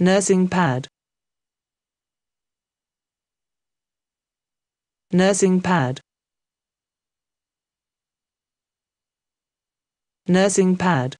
nursing pad nursing pad nursing pad